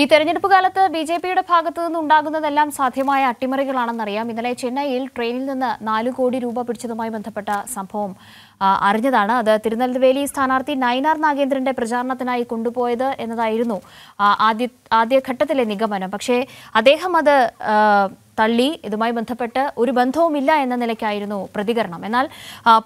ഈ തെരഞ്ഞെടുപ്പ് കാലത്ത് ബി ജെ പിയുടെ ഭാഗത്തു നിന്നുണ്ടാകുന്നതെല്ലാം സാധ്യമായ അട്ടിമറികളാണെന്നറിയാം ഇന്നലെ ചെന്നൈയിൽ ട്രെയിനിൽ നിന്ന് നാല് കോടി രൂപ പിടിച്ചതുമായി ബന്ധപ്പെട്ട സംഭവം അറിഞ്ഞതാണ് അത് തിരുനെൽവേലി സ്ഥാനാർത്ഥി നയനാർ നാഗേന്ദ്രന്റെ പ്രചാരണത്തിനായി കൊണ്ടുപോയത് എന്നതായിരുന്നു ആദ്യ ആദ്യഘട്ടത്തിലെ നിഗമനം പക്ഷേ അദ്ദേഹം അത് തള്ളി ഇതുമായി ബന്ധപ്പെട്ട് ഒരു ബന്ധവുമില്ല എന്ന നിലയ്ക്കായിരുന്നു പ്രതികരണം എന്നാൽ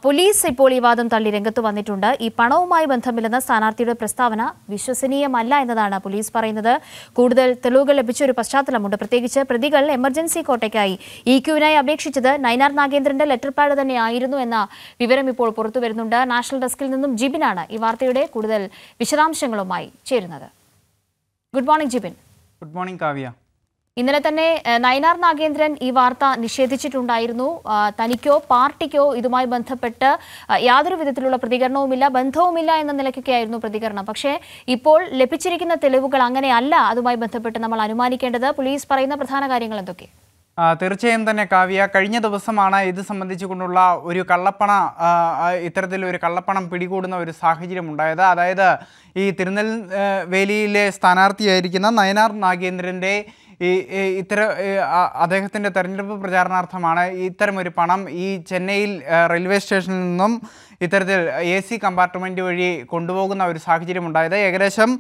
പോലീസ് ഇപ്പോൾ ഈ വാദം തള്ളി രംഗത്ത് വന്നിട്ടുണ്ട് ഈ പണവുമായി ബന്ധമില്ലെന്ന സ്ഥാനാർത്ഥിയുടെ പ്രസ്താവന വിശ്വസനീയമല്ല എന്നതാണ് പോലീസ് പറയുന്നത് കൂടുതൽ തെളിവുകൾ ലഭിച്ച ഒരു പശ്ചാത്തലമുണ്ട് പ്രത്യേകിച്ച് പ്രതികൾ എമർജൻസി കോട്ടയ്ക്കായി ഇ ക്യുവിനായി അപേക്ഷിച്ചത് നൈനാർ നാഗേന്ദ്രന്റെ ലെറ്റർ പാഡ് തന്നെയായിരുന്നു എന്ന വിവരം ഇപ്പോൾ പുറത്തു വരുന്നുണ്ട് നാഷണൽ ഡെസ്കിൽ നിന്നും ജിബിനാണ് ഈ വാർത്തയുടെ കൂടുതൽ വിശദാംശങ്ങളുമായി ചേരുന്നത് good morning Jibin good morning Kavya ഇന്നലെ തന്നെ നയനാർ നാഗേന്ദ്രൻ ഈ വാർത്ത നിഷേധിച്ചിട്ടുണ്ടായിരുന്നു തനിക്കോ പാർട്ടിക്കോ ഇതുമായി ബന്ധപ്പെട്ട് യാതൊരു വിധത്തിലുള്ള പ്രതികരണവുമില്ല ബന്ധവുമില്ല എന്ന നിലയ്ക്കൊക്കെയായിരുന്നു പ്രതികരണം പക്ഷേ ഇപ്പോൾ ലഭിച്ചിരിക്കുന്ന തെളിവുകൾ അങ്ങനെയല്ല അതുമായി ബന്ധപ്പെട്ട് നമ്മൾ അനുമാനിക്കേണ്ടത് പോലീസ് പറയുന്ന പ്രധാന കാര്യങ്ങൾ എന്തൊക്കെ തീർച്ചയായും തന്നെ കാവ്യ കഴിഞ്ഞ ദിവസമാണ് ഇത് സംബന്ധിച്ചുകൊണ്ടുള്ള ഒരു കള്ളപ്പണ ഇത്തരത്തിൽ ഒരു കള്ളപ്പണം പിടികൂടുന്ന ഒരു സാഹചര്യം ഉണ്ടായത് അതായത് ഈ തിരുനെൽവേലിയിലെ സ്ഥാനാർത്ഥിയായിരിക്കുന്ന നയനാർ നാഗേന്ദ്രൻ്റെ ഈ ഇത്തരം അദ്ദേഹത്തിൻ്റെ തെരഞ്ഞെടുപ്പ് പ്രചാരണാർത്ഥമാണ് ഇത്തരമൊരു പണം ഈ ചെന്നൈയിൽ റെയിൽവേ സ്റ്റേഷനിൽ നിന്നും ഇത്തരത്തിൽ എ സി കമ്പാർട്ട്മെൻറ്റ് വഴി കൊണ്ടുപോകുന്ന ഒരു സാഹചര്യം ഉണ്ടായത് ഏകദേശം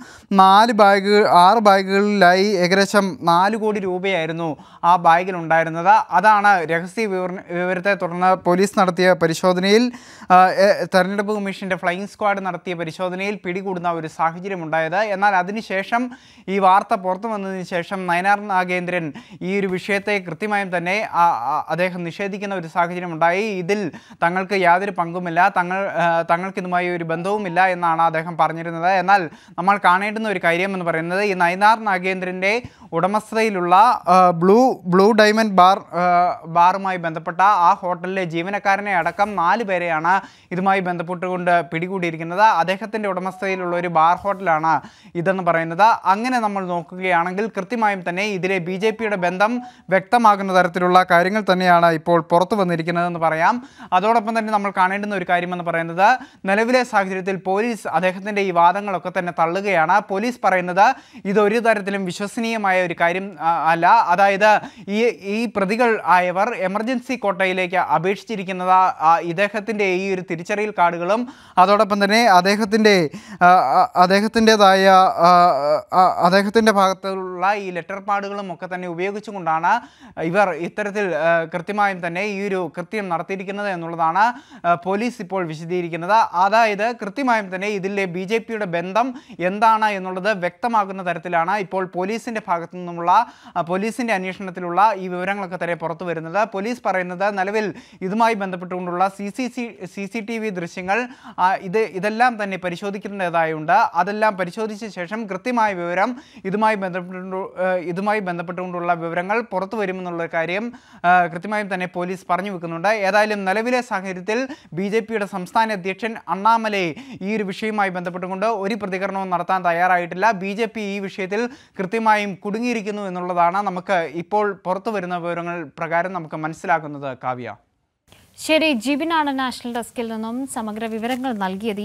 നാല് ബാഗ് ആറ് ബാഗുകളിലായി ഏകദേശം നാല് കോടി രൂപയായിരുന്നു ആ ബാഗിൽ ഉണ്ടായിരുന്നത് അതാണ് രഹസ്യ വിവരത്തെ തുടർന്ന് പോലീസ് നടത്തിയ പരിശോധനയിൽ തെരഞ്ഞെടുപ്പ് കമ്മീഷൻ്റെ ഫ്ലൈയിങ് സ്ക്വാഡ് നടത്തിയ പരിശോധനയിൽ പിടികൂടുന്ന ഒരു സാഹചര്യം ഉണ്ടായത് എന്നാൽ അതിനുശേഷം ഈ വാർത്ത പുറത്തു വന്നതിന് ശേഷം നയനാർ നാഗേന്ദ്രൻ ഈ ഒരു വിഷയത്തെ കൃത്യമായും തന്നെ അദ്ദേഹം നിഷേധിക്കുന്ന ഒരു സാഹചര്യം ഉണ്ടായി ഇതിൽ തങ്ങൾക്ക് യാതൊരു പങ്കുമില്ല തങ്ങൾ തങ്ങൾക്കിതുമായി ഒരു ബന്ധവുമില്ല എന്നാണ് അദ്ദേഹം പറഞ്ഞിരുന്നത് എന്നാൽ നമ്മൾ കാണേണ്ടുന്ന ഒരു കാര്യം എന്ന് പറയുന്നത് ഈ നൈനാർ നാഗേന്ദ്രൻ്റെ ഉടമസ്ഥതയിലുള്ള ബ്ലൂ ബ്ലൂ ഡയമണ്ട് ബാർ ബാറുമായി ബന്ധപ്പെട്ട ആ ഹോട്ടലിലെ ജീവനക്കാരനെ അടക്കം നാല് പേരെയാണ് ഇതുമായി ബന്ധപ്പെട്ടുകൊണ്ട് പിടികൂടിയിരിക്കുന്നത് അദ്ദേഹത്തിൻ്റെ ഉടമസ്ഥതയിലുള്ള ഒരു ബാർ ഹോട്ടലാണ് ഇതെന്ന് പറയുന്നത് അങ്ങനെ നമ്മൾ നോക്കുകയാണെങ്കിൽ കൃത്യമായും തന്നെ ഇതിലെ ബി ബന്ധം വ്യക്തമാകുന്ന തരത്തിലുള്ള കാര്യങ്ങൾ തന്നെയാണ് ഇപ്പോൾ പുറത്തു വന്നിരിക്കുന്നതെന്ന് പറയാം അതോടൊപ്പം തന്നെ നമ്മൾ കാണേണ്ടുന്ന ഒരു കാര്യം കാര്യമെന്ന് പറയുന്നത് നിലവിലെ സാഹചര്യത്തിൽ പോലീസ് അദ്ദേഹത്തിൻ്റെ ഈ വാദങ്ങളൊക്കെ തന്നെ തള്ളുകയാണ് പോലീസ് പറയുന്നത് ഇതൊരു തരത്തിലും വിശ്വസനീയമായ ഒരു കാര്യം അല്ല അതായത് ഈ ഈ പ്രതികൾ ആയവർ എമർജൻസി കോട്ടയിലേക്ക് അപേക്ഷിച്ചിരിക്കുന്നത് ഇദ്ദേഹത്തിൻ്റെ ഈ ഒരു തിരിച്ചറിയൽ കാർഡുകളും അതോടൊപ്പം തന്നെ അദ്ദേഹത്തിൻ്റെ അദ്ദേഹത്തിൻ്റെതായ അദ്ദേഹത്തിൻ്റെ ഭാഗത്തുള്ള ഈ ലെറ്റർ പാടുകളും ഒക്കെ തന്നെ ഉപയോഗിച്ചുകൊണ്ടാണ് ഇവർ ഇത്തരത്തിൽ കൃത്യമായും തന്നെ ഈ ഒരു കൃത്യം നടത്തിയിരിക്കുന്നത് എന്നുള്ളതാണ് പോലീസ് ഇപ്പോൾ വിശദീകരിക്കുന്നത് അതായത് കൃത്യമായും തന്നെ ഇതിലെ ബി ജെ പിയുടെ ബന്ധം എന്താണ് എന്നുള്ളത് വ്യക്തമാകുന്ന തരത്തിലാണ് ഇപ്പോൾ പോലീസിൻ്റെ ഭാഗത്തു നിന്നുമുള്ള പോലീസിൻ്റെ അന്വേഷണത്തിലുള്ള ഈ വിവരങ്ങളൊക്കെ തന്നെ പുറത്തു വരുന്നത് പോലീസ് പറയുന്നത് നിലവിൽ ഇതുമായി ബന്ധപ്പെട്ടുകൊണ്ടുള്ള സി സി സി ദൃശ്യങ്ങൾ ഇത് ഇതെല്ലാം തന്നെ പരിശോധിക്കേണ്ടതായുണ്ട് അതെല്ലാം പരിശോധിച്ച ശേഷം കൃത്യമായ വിവരം ഇതുമായി ബന്ധപ്പെട്ടു ഇതുമായി ബന്ധപ്പെട്ടുകൊണ്ടുള്ള വിവരങ്ങൾ പുറത്തു വരുമെന്നുള്ള കാര്യം കൃത്യമായും തന്നെ പോലീസ് പറഞ്ഞു വെക്കുന്നുണ്ട് ഏതായാലും നിലവിലെ സാഹചര്യത്തിൽ ബി ജെ പിയുടെ സംസ്ഥാന അധ്യക്ഷൻ അണ്ണാമലൈ ഈ ഒരു വിഷയവുമായി ബന്ധപ്പെട്ടുകൊണ്ട് ഒരു പ്രതികരണവും നടത്താൻ തയ്യാറായിട്ടില്ല ബി ജെ പി ഈ വിഷയത്തിൽ കൃത്യമായും കുടുങ്ങിയിരിക്കുന്നു എന്നുള്ളതാണ് നമുക്ക് ഇപ്പോൾ പുറത്തു വരുന്ന വിവരങ്ങൾ പ്രകാരം നമുക്ക് മനസ്സിലാക്കുന്നത് കാവ്യ ശരി ജിബിനാണ് നാഷണൽ ഡെസ്കിൽ നിന്നും സമഗ്ര വിവരങ്ങൾ നൽകിയത്